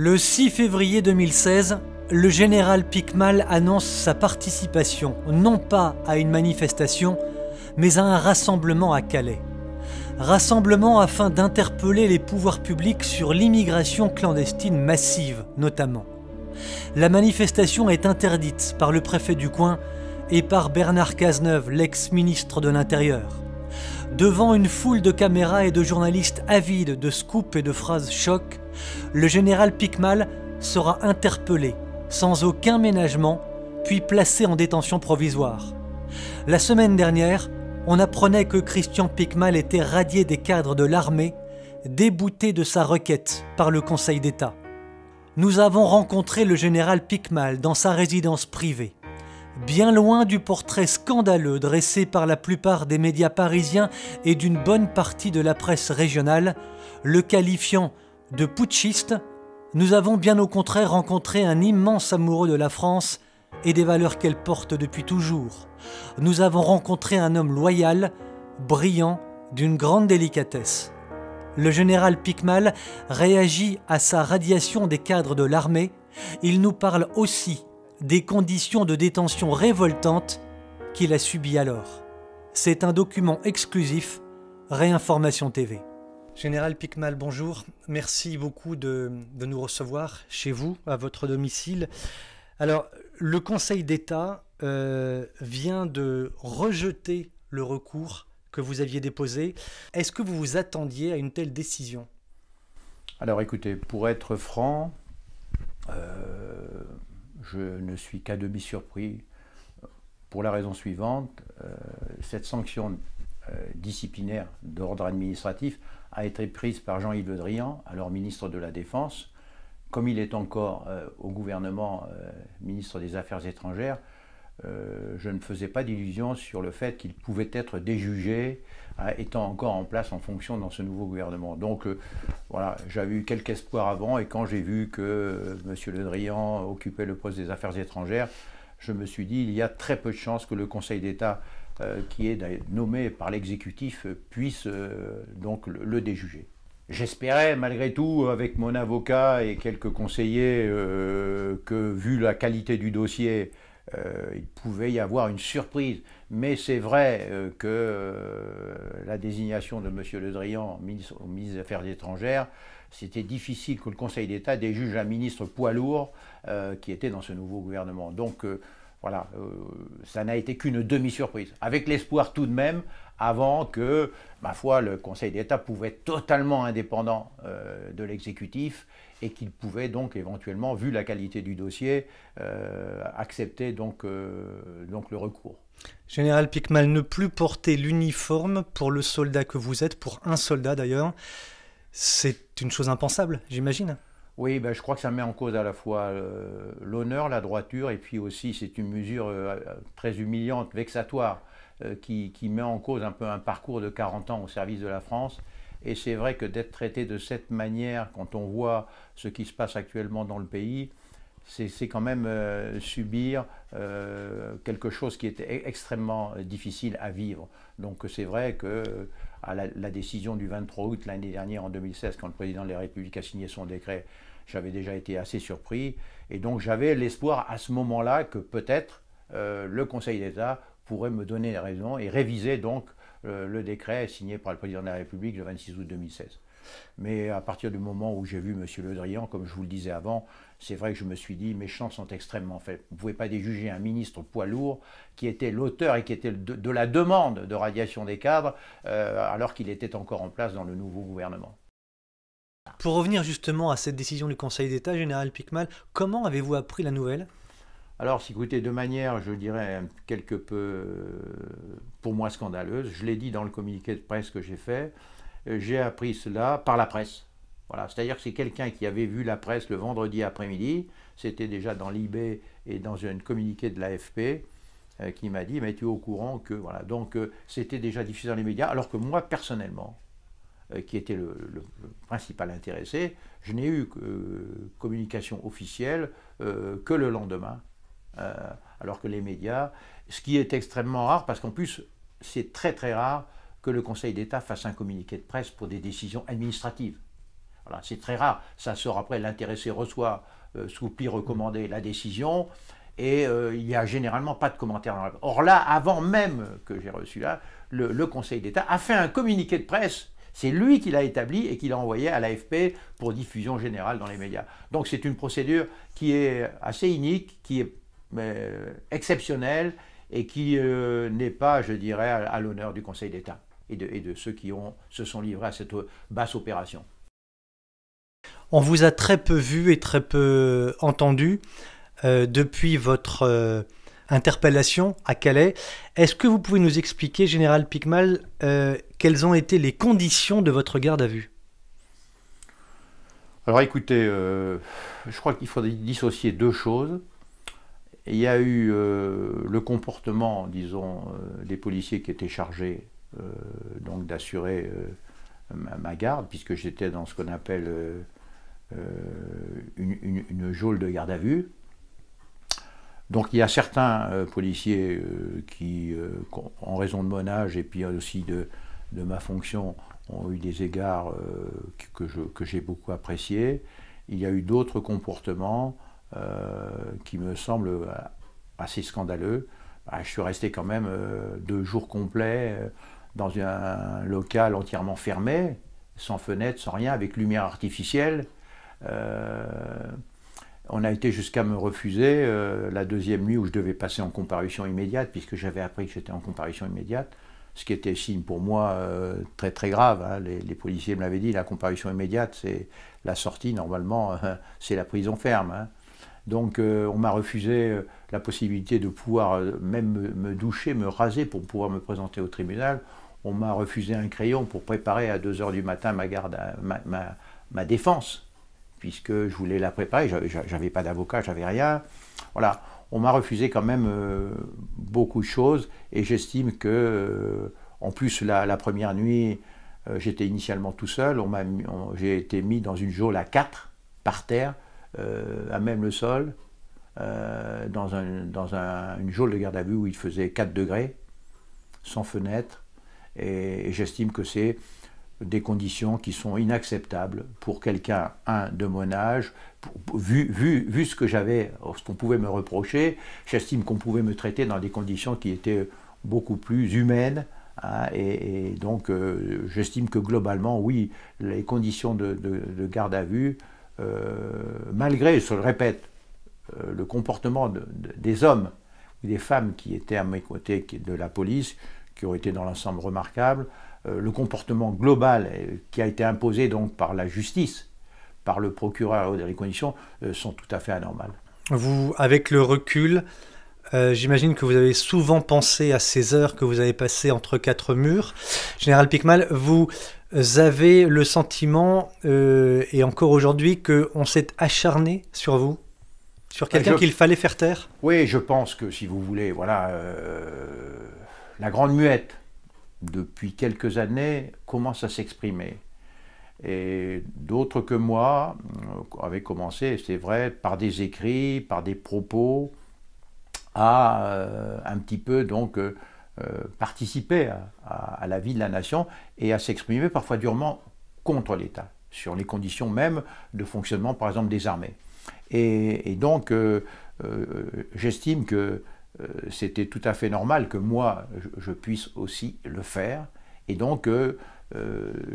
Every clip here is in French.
Le 6 février 2016, le général Picmal annonce sa participation, non pas à une manifestation, mais à un rassemblement à Calais. Rassemblement afin d'interpeller les pouvoirs publics sur l'immigration clandestine massive, notamment. La manifestation est interdite par le préfet du coin et par Bernard Cazeneuve, l'ex-ministre de l'Intérieur. Devant une foule de caméras et de journalistes avides de scoops et de phrases choc, le général Picmal sera interpellé, sans aucun ménagement, puis placé en détention provisoire. La semaine dernière, on apprenait que Christian Picmal était radié des cadres de l'armée, débouté de sa requête par le Conseil d'État. Nous avons rencontré le général Picmal dans sa résidence privée. Bien loin du portrait scandaleux dressé par la plupart des médias parisiens et d'une bonne partie de la presse régionale, le qualifiant de putschiste, nous avons bien au contraire rencontré un immense amoureux de la France et des valeurs qu'elle porte depuis toujours. Nous avons rencontré un homme loyal, brillant, d'une grande délicatesse. Le général Picmal réagit à sa radiation des cadres de l'armée, il nous parle aussi des conditions de détention révoltantes qu'il a subies alors. C'est un document exclusif, Réinformation TV. Général Picmal, bonjour. Merci beaucoup de, nous recevoir chez vous, à votre domicile. Alors, le Conseil d'État euh, vient de rejeter le recours que vous aviez déposé. Est-ce que vous vous attendiez à une telle décision Alors écoutez, pour être franc, euh, je ne suis qu'à demi surpris euh, pour la raison suivante, euh, cette sanction euh, disciplinaire d'ordre administratif a été prise par Jean-Yves Le Drian, alors ministre de la Défense, comme il est encore au gouvernement ministre des Affaires étrangères, je ne faisais pas d'illusion sur le fait qu'il pouvait être déjugé étant encore en place en fonction dans ce nouveau gouvernement. Donc euh, voilà, j'avais eu quelques espoirs avant et quand j'ai vu que euh, M. Le Drian occupait le poste des Affaires étrangères, je me suis dit il y a très peu de chances que le Conseil d'État, euh, qui est nommé par l'exécutif, puisse donc le déjuger. J'espérais malgré tout, avec mon avocat et quelques conseillers, que vu la qualité du dossier, euh, il pouvait y avoir une surprise. Mais c'est vrai euh, que euh, la désignation de M. Le Drian ministre, au ministre des Affaires étrangères, c'était difficile que le Conseil d'État déjuge un ministre poids lourd qui était dans ce nouveau gouvernement. Donc voilà, ça n'a été qu'une demi-surprise, avec l'espoir tout de même, avant que, ma foi, le Conseil d'État pouvait être totalement indépendant de l'exécutif et qu'il pouvait donc éventuellement, vu la qualité du dossier, euh, accepter donc, euh, donc le recours. Général Picmal, ne plus porter l'uniforme pour le soldat que vous êtes, pour un soldat d'ailleurs, c'est une chose impensable, j'imagine. Oui, ben, je crois que ça met en cause à la fois euh, l'honneur, la droiture, et puis aussi c'est une mesure très humiliante, vexatoire, qui, qui met en cause un peu un parcours de 40 ans au service de la France et c'est vrai que d'être traité de cette manière, quand on voit ce qui se passe actuellement dans le pays, c'est quand même euh, subir euh, quelque chose qui était e-, extrêmement euh, difficile à vivre. Donc c'est vrai que à la, décision du 23 août l'année dernière, en 2016, quand le président de la République a signé son décret, j'avais déjà été assez surpris. Et donc j'avais l'espoir à ce moment-là que peut-être le Conseil d'État pourrait me donner raison et réviser donc euh, le, décret est signé par le président de la République le 26 août 2016. Mais à partir du moment où j'ai vu M. Le Drian, comme je vous le disais avant, c'est vrai que je me suis dit, mes chances sont extrêmement faibles. Vous ne pouvez pas déjuger un ministre poids lourd qui était l'auteur et qui était de, la demande de radiation des cadres, euh, alors qu'il était encore en place dans le nouveau gouvernement. Pour revenir justement à cette décision du Conseil d'État, Général Picmal, comment avez-vous appris la nouvelle alors, s'écouter de manière, je dirais, quelque peu, euh, pour moi, scandaleuse, je l'ai dit dans le communiqué de presse que j'ai fait, euh, j'ai appris cela par la presse. Voilà, c'est-à-dire que c'est quelqu'un qui avait vu la presse le vendredi après-midi, c'était déjà dans l'IB et dans un communiqué de l'AFP, euh, qui m'a dit, mais tu es au courant que, voilà, donc c'était déjà diffusé dans les médias, alors que moi, personnellement, qui était le, le, principal intéressé, je n'ai eu communication officielle que le lendemain, euh, alors que les médias, ce qui est extrêmement rare, parce qu'en plus, c'est très très rare que le Conseil d'État fasse un communiqué de presse pour des décisions administratives. Voilà, c'est très rare. Ça sort après, l'intéressé reçoit euh, sous pli recommandé la décision, et euh, il n'y a généralement pas de commentaire. Or là, avant même que j'ai reçu là, le, le Conseil d'État a fait un communiqué de presse c'est lui qui l'a établi et qui l'a envoyé à l'AFP pour diffusion générale dans les médias. Donc c'est une procédure qui est assez inique, qui est mais euh, exceptionnel et qui euh, n'est pas, je dirais, à, l'honneur du Conseil d'État et de, ceux qui se sont livrés à cette euh, basse opération. On vous a très peu vu et très peu entendu depuis votre interpellation à Calais. Est-ce que vous pouvez nous expliquer, Général Picmal, quelles ont été les conditions de votre garde à vue Alors écoutez, je crois qu'il faudrait dissocier deux choses. Il y a eu euh, le comportement, disons, euh, des policiers qui étaient chargés euh, donc d'assurer ma, garde, puisque j'étais dans ce qu'on appelle une, une, geôle de garde à vue. Donc il y a certains policiers qui, en raison de mon âge et puis aussi de, ma fonction, ont eu des égards que j'ai beaucoup appréciés. Il y a eu d'autres comportements euh, qui me semble euh, assez scandaleux. Bah, je suis resté quand même euh, deux jours complets dans un local entièrement fermé, sans fenêtre, sans rien, avec lumière artificielle. on a été jusqu'à me refuser la deuxième nuit où je devais passer en comparution immédiate, puisque j'avais appris que j'étais en comparution immédiate, ce qui était signe pour moi très très grave. Hein. Les, policiers me l'avaient dit, la comparution immédiate, c'est la sortie, normalement, c'est la prison ferme. Hein. Donc euh, on m'a refusé euh, la possibilité de pouvoir euh, même me, doucher, me raser pour pouvoir me présenter au tribunal. On m'a refusé un crayon pour préparer à 2h du matin ma, garde, ma, défense, puisque je voulais la préparer, j'avais pas d'avocat, j'avais rien. Voilà, on m'a refusé quand même beaucoup de choses et j'estime que, en plus, la, la première nuit, j'étais initialement tout seul, j'ai été mis dans une geôle à 4 par terre, euh, à même le sol, euh, dans, un, une geôle de garde à vue où il faisait 4 degrés, sans fenêtre, et, j'estime que c'est des conditions qui sont inacceptables pour quelqu'un, un, de mon âge, vu, ce que j'avais, oh, ce qu'on pouvait me reprocher, j'estime qu'on pouvait me traiter dans des conditions qui étaient beaucoup plus humaines, hein, et, donc euh, j'estime que globalement, oui, les conditions de, de garde à vue euh, malgré, je le répète, euh, le comportement des hommes ou des femmes qui étaient à mes côtés de la police, qui ont été dans l'ensemble remarquables, euh, le comportement global qui a été imposé donc par la justice, par le procureur et les conditions, sont tout à fait anormales. Vous, avec le recul, j'imagine que vous avez souvent pensé à ces heures que vous avez passées entre quatre murs. Général Picmal, vous, avez le sentiment, euh, et encore aujourd'hui, qu'on s'est acharné sur vous Sur ah, quelqu'un qu'il fallait faire taire Oui, je pense que, si vous voulez, voilà, euh, la grande muette, depuis quelques années, commence à s'exprimer. Et d'autres que moi euh, avaient commencé, c'est vrai, par des écrits, par des propos, à un petit peu donc euh, participer à, la vie de la nation et à s'exprimer parfois durement contre l'État, sur les conditions même de fonctionnement, par exemple, des armées. Et, donc, euh, euh, j'estime que c'était tout à fait normal que moi, je, puisse aussi le faire. Et donc,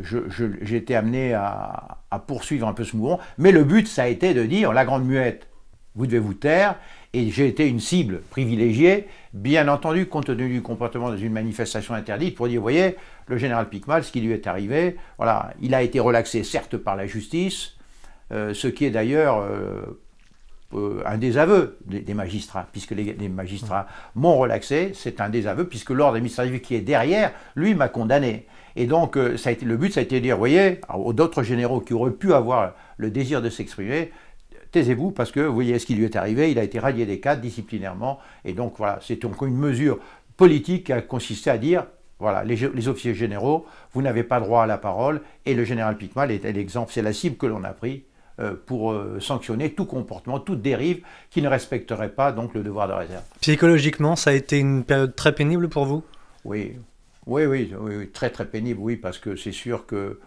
j'ai été amené à, à poursuivre un peu ce mouvement. Mais le but, ça a été de dire, la grande muette, vous devez vous taire, et j'ai été une cible privilégiée, bien entendu, compte tenu du comportement dans une manifestation interdite, pour dire, vous voyez, le général Picmal, ce qui lui est arrivé, voilà, il a été relaxé, certes, par la justice, euh, ce qui est d'ailleurs euh, euh, un désaveu des, magistrats, puisque les, magistrats m'ont relaxé, c'est un désaveu, puisque l'ordre administratif qui est derrière, lui, m'a condamné. Et donc, ça a été, le but, ça a été de dire, vous voyez, aux d'autres généraux qui auraient pu avoir le désir de s'exprimer, taisez-vous parce que vous voyez ce qui lui est arrivé, il a été radié des cadres disciplinairement, et donc voilà, c'est donc une mesure politique qui a consisté à dire, voilà, les, officiers généraux, vous n'avez pas droit à la parole, et le général Picmal est l'exemple, c'est la cible que l'on a pris euh, pour euh, sanctionner tout comportement, toute dérive qui ne respecterait pas donc le devoir de réserve. Psychologiquement, ça a été une période très pénible pour vous oui. Oui, oui, oui, très très pénible, oui, parce que c'est sûr que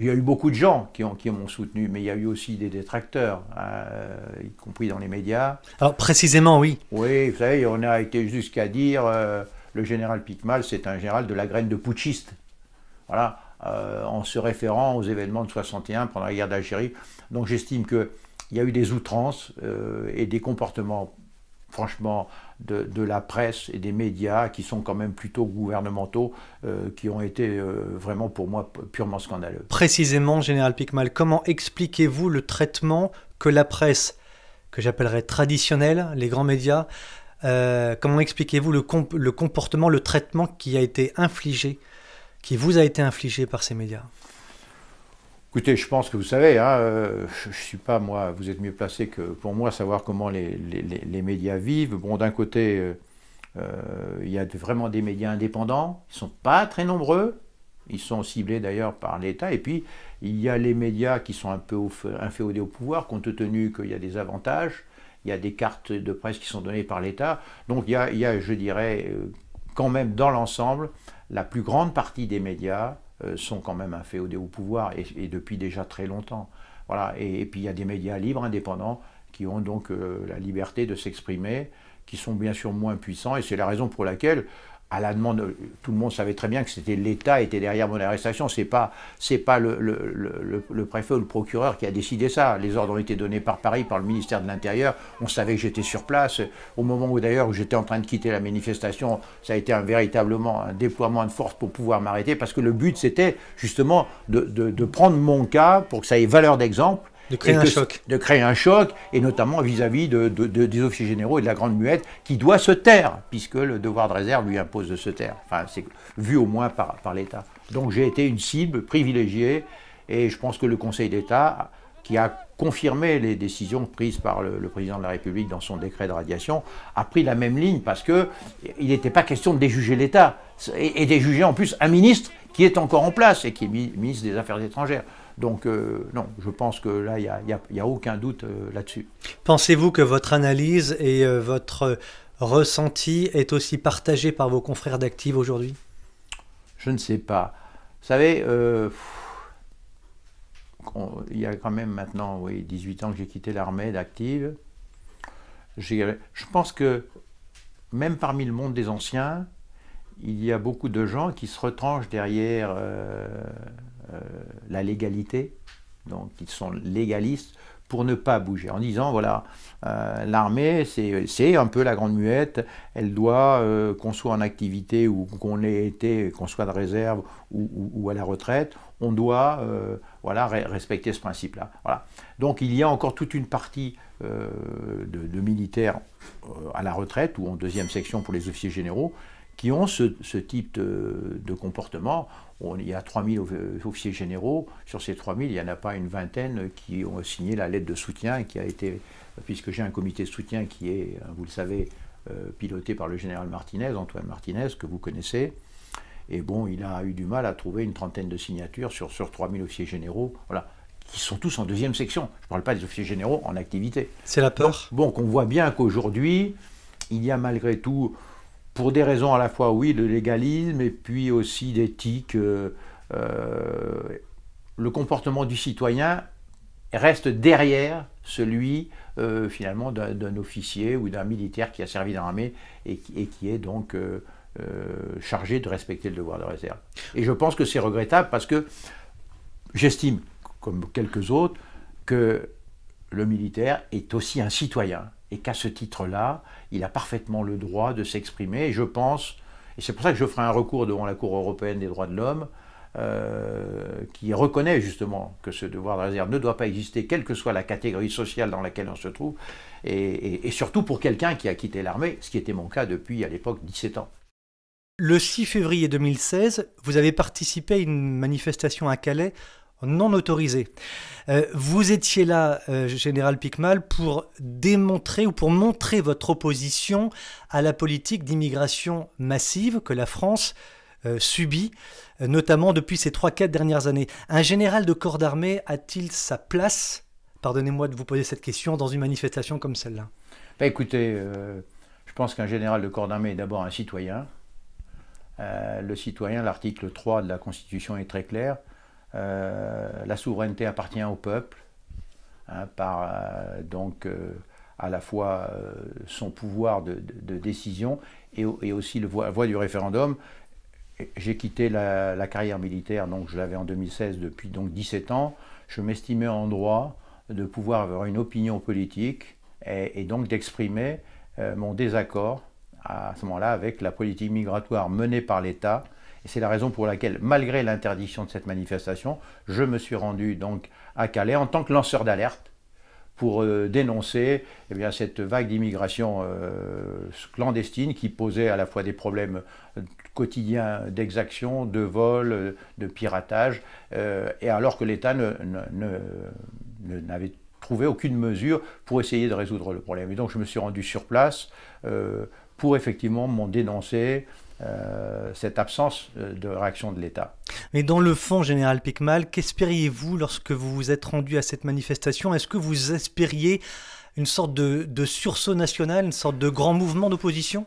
il y a eu beaucoup de gens qui, m'ont soutenu, mais il y a eu aussi des détracteurs, euh, y compris dans les médias. Alors précisément, oui. Oui, vous savez, on a été jusqu'à dire euh, le général Picmal, c'est un général de la graine de putschiste. Voilà, euh, en se référant aux événements de 61 pendant la guerre d'Algérie. Donc j'estime qu'il y a eu des outrances et des comportements, franchement, de, la presse et des médias qui sont quand même plutôt gouvernementaux, euh, qui ont été euh, vraiment pour moi purement scandaleux. Précisément, Général Picmal, comment expliquez-vous le traitement que la presse, que j'appellerais traditionnelle, les grands médias, euh, comment expliquez-vous le, le comportement, le traitement qui a été infligé, qui vous a été infligé par ces médias Écoutez, je pense que vous savez, hein, euh, je ne suis pas moi, vous êtes mieux placé que pour moi savoir comment les, médias vivent. Bon, d'un côté, euh, euh, il y a vraiment des médias indépendants, ils ne sont pas très nombreux, ils sont ciblés d'ailleurs par l'État, et puis il y a les médias qui sont un peu inféodés au pouvoir, compte tenu qu'il y a des avantages, il y a des cartes de presse qui sont données par l'État, donc il y a, je dirais, quand même dans l'ensemble, la plus grande partie des médias euh, sont quand même un féodé au pouvoir et, depuis déjà très longtemps. Voilà. Et, puis il y a des médias libres, indépendants, qui ont donc euh, la liberté de s'exprimer, qui sont bien sûr moins puissants, et c'est la raison pour laquelle à la demande, euh, tout le monde savait très bien que c'était l'État était derrière mon arrestation, c'est pas, c'est pas le, préfet ou le procureur qui a décidé ça. Les ordres ont été donnés par Paris, par le ministère de l'Intérieur, on savait que j'étais sur place. Au moment où d'ailleurs où j'étais en train de quitter la manifestation, ça a été un, véritablement un déploiement de force pour pouvoir m'arrêter, parce que le but c'était justement de prendre mon cas pour que ça ait valeur d'exemple de créer un choc. De créer un choc, et notamment vis-à-vis des officiers généraux et de la Grande Muette, qui doit se taire, puisque le devoir de réserve lui impose de se taire. Enfin, c'est vu au moins par, l'État. Donc j'ai été une cible privilégiée, et je pense que le Conseil d'État, qui a confirmé les décisions prises par le, président de la République dans son décret de radiation, a pris la même ligne, parce qu'il n'était pas question de déjuger l'État, et, et déjuger en plus un ministre qui est encore en place et qui est ministre des Affaires étrangères. Donc euh, non, je pense que là, il n'y a, aucun doute euh, là-dessus. Pensez-vous que votre analyse et euh, votre ressenti est aussi partagé par vos confrères d'Active aujourd'hui Je ne sais pas. Vous savez, il y a quand même maintenant oui, 18 ans que j'ai quitté l'armée d'Active. Je pense que même parmi le monde des anciens, il y a beaucoup de gens qui se retranchent derrière euh, la légalité, donc ils sont légalistes pour ne pas bouger, en disant, voilà, euh, l'armée, c'est un peu la grande muette, elle doit, euh, qu'on soit en activité ou qu'on ait été, qu'on soit de réserve ou, à la retraite, on doit voilà, respecter ce principe-là. Voilà. Donc il y a encore toute une partie de, militaires à la retraite ou en deuxième section pour les officiers généraux qui ont ce, type de, comportement. On, il y a 3000 officiers généraux. Sur ces 3000, il n'y en a pas une vingtaine qui ont signé la lettre de soutien qui a été, puisque j'ai un comité de soutien qui est, hein, vous le savez, euh, piloté par le général Martinez, Antoine Martinez, que vous connaissez. Et bon, il a eu du mal à trouver une trentaine de signatures sur, sur 3000 officiers généraux, voilà, qui sont tous en deuxième section. Je ne parle pas des officiers généraux en activité. C'est la peur. Donc, bon, qu'on voit bien qu'aujourd'hui, il y a malgré tout pour des raisons à la fois, oui, de légalisme et puis aussi d'éthique. Euh, euh, le comportement du citoyen reste derrière celui euh, finalement d'un officier ou d'un militaire qui a servi dans l'armée et, qui est donc chargé de respecter le devoir de réserve. Et je pense que c'est regrettable parce que j'estime, comme quelques autres, que le militaire est aussi un citoyen et qu'à ce titre-là, il a parfaitement le droit de s'exprimer. Et je pense, et c'est pour ça que je ferai un recours devant la Cour européenne des droits de l'homme, euh, qui reconnaît justement que ce devoir de réserve ne doit pas exister, quelle que soit la catégorie sociale dans laquelle on se trouve, et, et surtout pour quelqu'un qui a quitté l'armée, ce qui était mon cas depuis à l'époque 17 ans. Le 6 février 2016, vous avez participé à une manifestation à Calais non autorisé. Euh, vous étiez là, euh, Général Picmal, pour démontrer ou pour montrer votre opposition à la politique d'immigration massive que la France euh, subit, notamment depuis ces 3-4 dernières années. Un général de corps d'armée a-t-il sa place, pardonnez-moi de vous poser cette question, dans une manifestation comme celle-là bah, Écoutez, je pense qu'un général de corps d'armée est d'abord un citoyen. le citoyen, l'article 3 de la Constitution est très clair. Euh, la souveraineté appartient au peuple, hein, par euh, donc euh, à la fois son pouvoir de, décision et, aussi la voie, du référendum. J'ai quitté la, carrière militaire, donc je l'avais en 2016 depuis donc 17 ans. Je m'estimais en droit de pouvoir avoir une opinion politique et, donc d'exprimer mon désaccord à ce moment-là avec la politique migratoire menée par l'État c'est la raison pour laquelle, malgré l'interdiction de cette manifestation, je me suis rendu donc à Calais en tant que lanceur d'alerte pour euh, dénoncer eh bien, cette vague d'immigration euh, clandestine qui posait à la fois des problèmes euh, quotidiens d'exactions, de vol, de piratage, et alors que l'État n'avait ne, trouvé aucune mesure pour essayer de résoudre le problème. Et donc je me suis rendu sur place pour effectivement m'en dénoncer, euh, cette absence euh, de réaction de l'État. Mais dans le fond, Général Picmal, qu'espériez-vous lorsque vous vous êtes rendu à cette manifestation Est-ce que vous espériez une sorte de, sursaut national, une sorte de grand mouvement d'opposition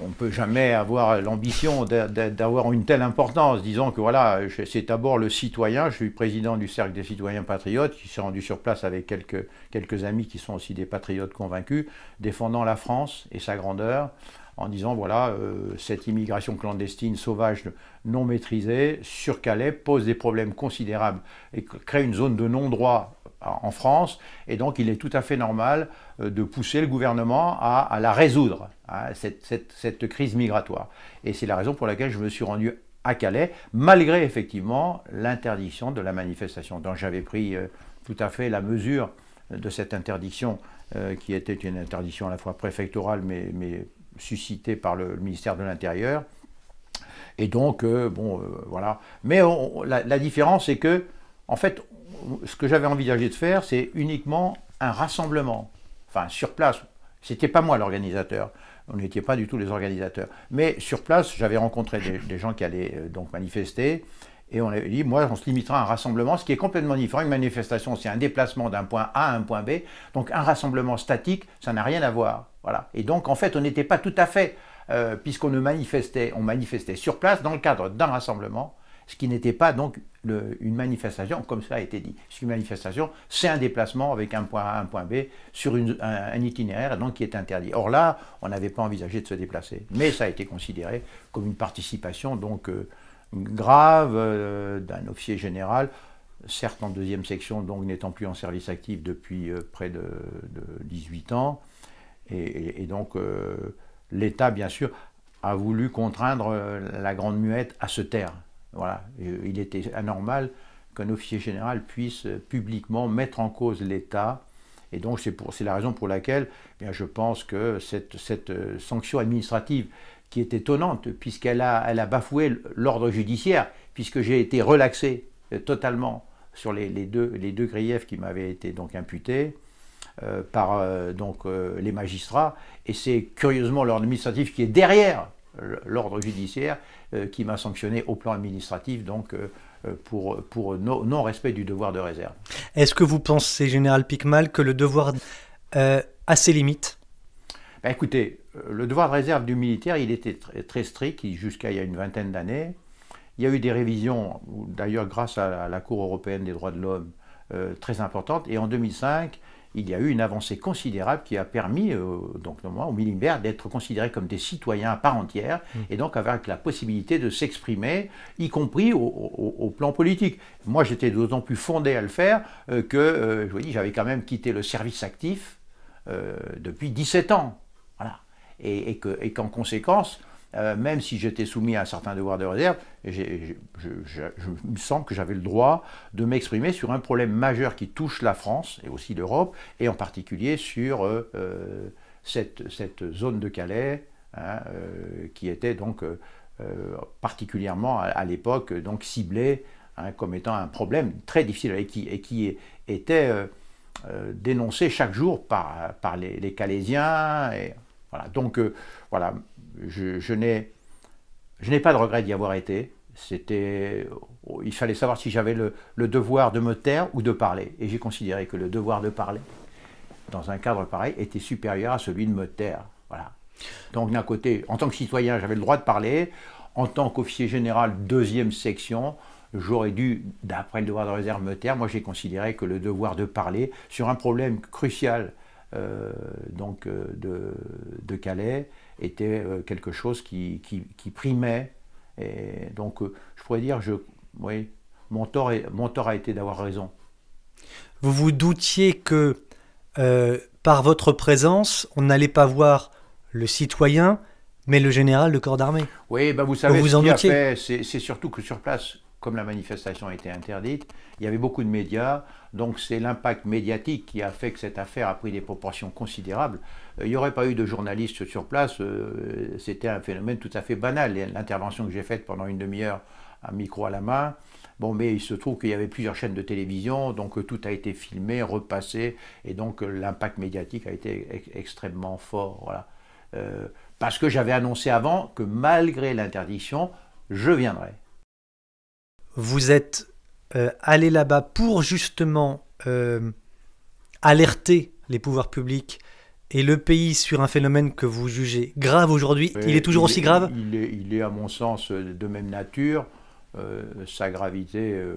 On ne peut jamais avoir l'ambition d'avoir une telle importance. Disons que voilà, c'est d'abord le citoyen, je suis président du Cercle des citoyens patriotes, qui s'est rendu sur place avec quelques amis qui sont aussi des patriotes convaincus, défendant la France et sa grandeur en disant voilà, euh, cette immigration clandestine sauvage non maîtrisée sur Calais pose des problèmes considérables et crée une zone de non-droit en France, et donc il est tout à fait normal euh, de pousser le gouvernement à, la résoudre, hein, cette, crise migratoire. Et c'est la raison pour laquelle je me suis rendu à Calais, malgré effectivement l'interdiction de la manifestation. Donc j'avais pris euh, tout à fait la mesure de cette interdiction, qui était une interdiction à la fois préfectorale mais, mais suscité par le, ministère de l'Intérieur. Et donc, euh, bon, euh, voilà. Mais la, différence, c'est que, en fait, ce que j'avais envisagé de faire, c'est uniquement un rassemblement, enfin sur place. C'était pas moi l'organisateur. On n'était pas du tout les organisateurs. Mais sur place, j'avais rencontré des, gens qui allaient euh, donc manifester. Et on avait dit, moi, on se limitera à un rassemblement, ce qui est complètement différent. Une manifestation, c'est un déplacement d'un point A à un point B. Donc, un rassemblement statique, ça n'a rien à voir. Et donc, en fait, on n'était pas tout à fait, euh, puisqu'on ne manifestait, on manifestait sur place dans le cadre d'un rassemblement, ce qui n'était pas donc une manifestation, comme ça a été dit. Une manifestation, c'est un déplacement avec un point A, un point B sur un, itinéraire qui est interdit. Or là, on n'avait pas envisagé de se déplacer, mais ça a été considéré comme une participation donc euh, grave euh, d'un officier général, certes en deuxième section, donc n'étant plus en service actif depuis près de 18 ans. Et, donc euh, l'État, bien sûr, a voulu contraindre euh, la Grande Muette à se taire. Voilà. Euh, il était anormal qu'un officier général puisse publiquement mettre en cause l'État. Et donc c'est la raison pour laquelle eh je pense que cette, sanction administrative, qui est étonnante, puisqu'elle a, elle a bafoué l'ordre judiciaire, puisque j'ai été relaxé totalement sur les, deux, les deux griefs qui m'avaient été donc imputés, euh, par euh, donc, euh, les magistrats, et c'est curieusement l'ordre administratif qui est derrière l'ordre judiciaire qui m'a sanctionné au plan administratif, donc pour, pour non-respect du devoir de réserve. Est-ce que vous pensez, Général Picmal, que le devoir a ses limites ben, Écoutez, le devoir de réserve du militaire, il était très, strict jusqu'à il y a une vingtaine d'années. Il y a eu des révisions, d'ailleurs grâce à la Cour européenne des droits de l'homme, très importantes. Et en 2005, il y a eu une avancée considérable qui a permis, euh, donc au Milimbert, d'être considérés comme des citoyens à part entière, mmh. et donc avec la possibilité de s'exprimer, y compris au, plan politique. Moi, j'étais d'autant plus fondé à le faire euh, que, euh, je vous dis, j'avais quand même quitté le service actif depuis 17 ans. Voilà. Et, qu'en conséquence, euh, même si j'étais soumis à certains certain devoir de réserve, je, me semble que j'avais le droit de m'exprimer sur un problème majeur qui touche la France et aussi l'Europe, et en particulier sur euh, euh, cette, zone de Calais, hein, qui était donc particulièrement à, l'époque donc ciblée hein, comme étant un problème très difficile et qui, était dénoncé chaque jour par, les, Calaisiens. Donc voilà je, n'ai pas de regret d'y avoir été. C'était, il fallait savoir si j'avais le, devoir de me taire ou de parler. Et j'ai considéré que le devoir de parler, dans un cadre pareil, était supérieur à celui de me taire. Donc d'un côté, en tant que citoyen, j'avais le droit de parler. En tant qu'officier général, deuxième section, j'aurais dû, d'après le devoir de réserve, me taire. Moi, j'ai considéré que le devoir de parler sur un problème crucial euh, donc, euh, de Calais, était euh, quelque chose qui, qui, primait. Et donc, euh, je pourrais dire, je, mon tort, mon tort a été d'avoir raison. Vous vous doutiez que euh, par votre présence, on n'allait pas voir le citoyen, mais le général de corps d'armée. Oui, ben vous savez, vous, vous en fait C'est surtout que sur place, comme la manifestation a été interdite, il y avait beaucoup de médias, donc c'est l'impact médiatique qui a fait que cette affaire a pris des proportions considérables il n'y aurait pas eu de journalistes sur place, euh, c'était un phénomène tout à fait banal. L'intervention que j'ai faite pendant une demi-heure, un micro à la main, Bon, mais il se trouve qu'il y avait plusieurs chaînes de télévision, donc euh, tout a été filmé, repassé, et donc euh, l'impact médiatique a été extrêmement fort. Voilà. parce que j'avais annoncé avant que malgré l'interdiction, je viendrai. Vous êtes allé là-bas pour justement alerter les pouvoirs publics et le pays sur un phénomène que vous jugez grave aujourd'hui, il est toujours aussi grave il est, il est, à mon sens, de même nature. Euh, sa gravité euh,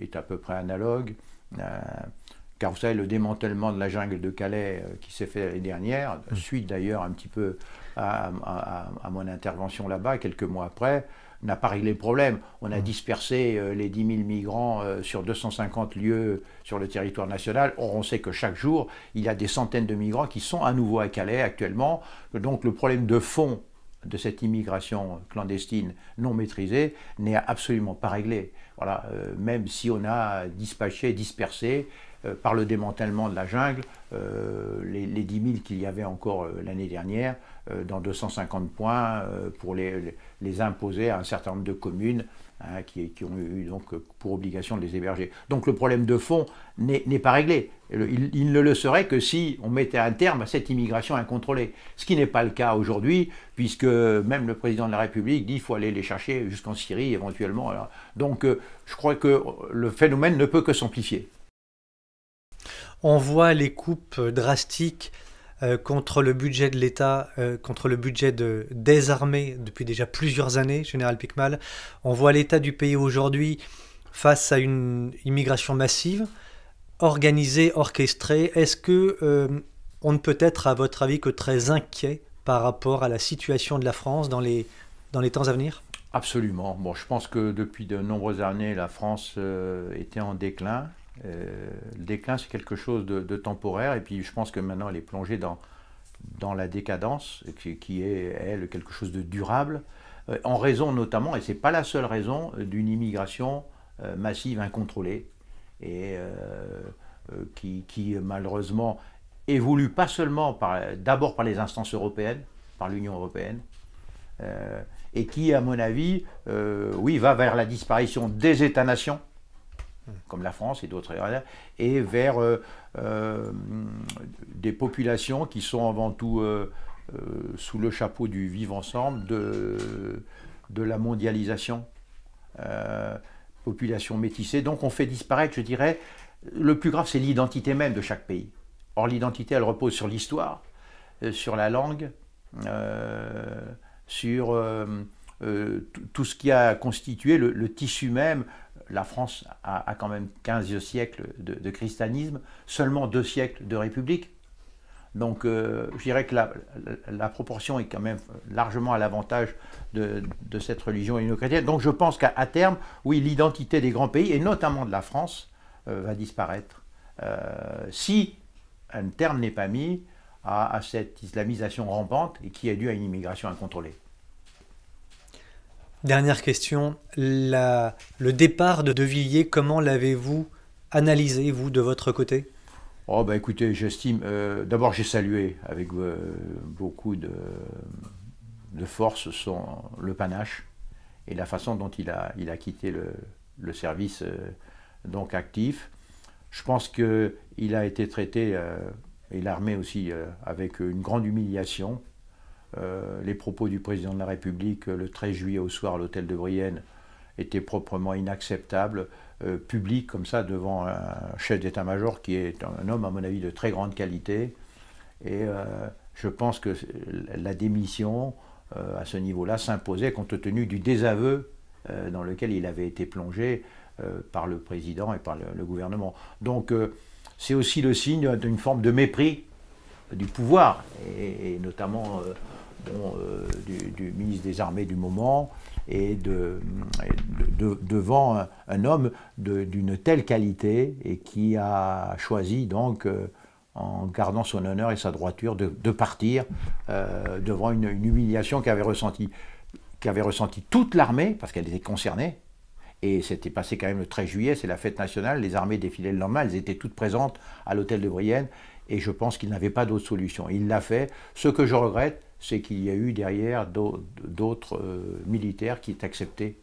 est, à peu près analogue. Euh, car vous savez, le démantèlement de la jungle de Calais qui s'est fait l'année dernière, mmh. suite d'ailleurs un petit peu à mon intervention là-bas, quelques mois après, n'a pas réglé le problème. On a mmh. dispersé euh, les 10 000 migrants euh, sur 250 lieux sur le territoire national. on sait que chaque jour, il y a des centaines de migrants qui sont à nouveau à Calais actuellement. Donc, le problème de fond de cette immigration clandestine non maîtrisée n'est absolument pas réglé. Voilà, euh, même si on a dispatché, dispersé euh, par le démantèlement de la jungle, euh, les, 10 000 qu'il y avait encore euh, l'année dernière, dans 250 points, pour les, imposer à un certain nombre de communes hein, qui, ont eu donc pour obligation de les héberger. Donc le problème de fond n'est pas réglé. Il, ne le serait que si on mettait un terme à cette immigration incontrôlée, ce qui n'est pas le cas aujourd'hui, puisque même le président de la République dit qu'il faut aller les chercher jusqu'en Syrie éventuellement. donc je crois que le phénomène ne peut que s'amplifier. On voit les coupes euh, drastiques euh, contre le budget de l'État, euh, contre le budget de, des depuis déjà plusieurs années, général Picmal. On voit l'état du pays aujourd'hui face à une immigration massive, organisée, orchestrée. Est-ce que on ne peut être, à votre avis, que très inquiet par rapport à la situation de la France dans les, dans les temps à venir Absolument. Bon, je pense que depuis de nombreuses années, la France était en déclin. Euh, le déclin, c'est quelque chose de, temporaire. Et puis, je pense que maintenant, elle est plongée dans, dans la décadence, qui, est, elle, quelque chose de durable, euh, en raison notamment, et ce n'est pas la seule raison, euh, d'une immigration massive, incontrôlée, et qui, malheureusement, évolue pas seulement d'abord par les instances européennes, par l'Union européenne, et qui, à mon avis, oui, va vers la disparition des États-nations, comme la France et d'autres, et vers euh, euh, des populations qui sont avant tout euh, sous le chapeau du vivre ensemble, de, de la mondialisation, population métissée. Donc on fait disparaître, je dirais, le plus grave, c'est l'identité même de chaque pays. Or, l'identité, elle repose sur l'histoire, sur la langue, sur tout ce qui a constitué le tissu même la France a, quand même 15 siècles de, christianisme, seulement deux siècles de république. Donc euh, je dirais que la, proportion est quand même largement à l'avantage de, cette religion héno-chrétienne. Donc je pense qu'à terme, oui, l'identité des grands pays, et notamment de la France, euh, va disparaître. Euh, si un terme n'est pas mis à, à cette islamisation rampante et qui est due à une immigration incontrôlée. Dernière question, le départ de De Villiers, comment l'avez-vous analysé, vous, de votre côté Oh bah écoutez, j'estime, euh, d'abord j'ai salué avec euh, beaucoup de, force son, le panache et la façon dont il a, il a quitté le, le service euh, donc actif. Je pense qu'il a été traité et l'armée aussi avec une grande humiliation euh, les propos du président de la République euh, le 13 juillet au soir à l'hôtel de Brienne étaient proprement inacceptables, euh, publics comme ça devant un chef d'état-major qui est un homme, à mon avis, de très grande qualité. Et je pense que la démission à ce niveau-là s'imposait compte tenu du désaveu dans lequel il avait été plongé par le président et par le, gouvernement. Donc c'est aussi le signe d'une forme de mépris du pouvoir, et, notamment euh, du, ministre des Armées du moment et, de, devant un, homme d'une telle qualité et qui a choisi donc euh, en gardant son honneur et sa droiture, de, partir euh, devant une, humiliation qu'avait ressentie qu'avait ressenti toute l'armée, parce qu'elle était concernée. Et c'était passé quand même le 13 juillet, c'est la fête nationale, les armées défilaient le lendemain, elles étaient toutes présentes à l'hôtel de Brienne, et je pense qu'il n'avait pas d'autre solution. Il l'a fait. Ce que je regrette, c'est qu'il y a eu derrière d'autres euh, militaires qui t'acceptaient.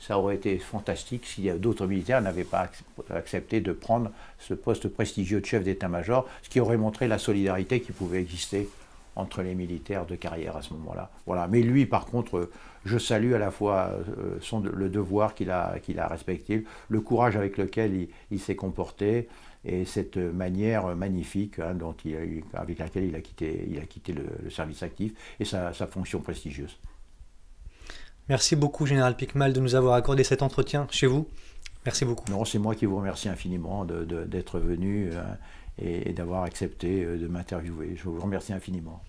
Ça aurait été fantastique si d'autres militaires n'avaient pas accepté de prendre ce poste prestigieux de chef d'état-major, ce qui aurait montré la solidarité qui pouvait exister entre les militaires de carrière à ce moment-là. Voilà. Mais lui, par contre, euh, je salue à la fois euh, son, le devoir qu'il a, respecté, le courage avec lequel il s'est comporté, et cette manière magnifique hein, dont il a avec laquelle il a quitté, il a quitté le, service actif et sa, fonction prestigieuse. Merci beaucoup, Général Picmal, de nous avoir accordé cet entretien chez vous. Merci beaucoup. Non, c'est moi qui vous remercie infiniment d'être venu hein, et d'avoir accepté euh, de m'interviewer. Je vous remercie infiniment.